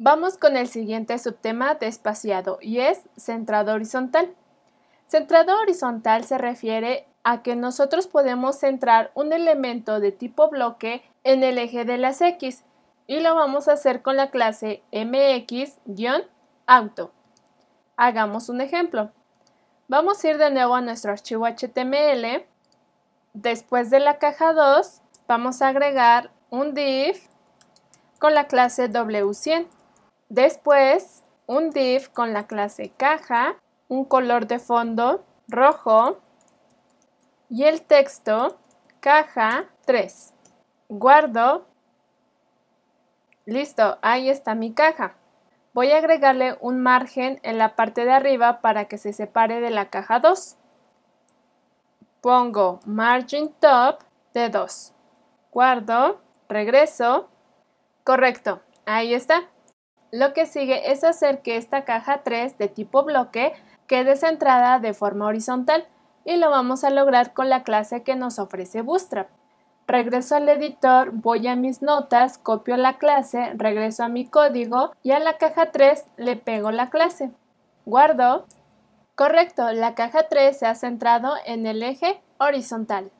Vamos con el siguiente subtema despaciado y es centrado horizontal. Centrado horizontal se refiere a que nosotros podemos centrar un elemento de tipo bloque en el eje de las X y lo vamos a hacer con la clase mx-auto. Hagamos un ejemplo. Vamos a ir de nuevo a nuestro archivo HTML. Después de la caja 2 vamos a agregar un div con la clase W100. Después, un div con la clase caja, un color de fondo rojo y el texto caja 3. Guardo. Listo, ahí está mi caja. Voy a agregarle un margen en la parte de arriba para que se separe de la caja 2. Pongo margin top de 2. Guardo, regreso. Correcto, ahí está. Lo que sigue es hacer que esta caja 3 de tipo bloque quede centrada de forma horizontal y lo vamos a lograr con la clase que nos ofrece Bootstrap. Regreso al editor, voy a mis notas, copio la clase, regreso a mi código y a la caja 3 le pego la clase. Guardo. Correcto, la caja 3 se ha centrado en el eje horizontal.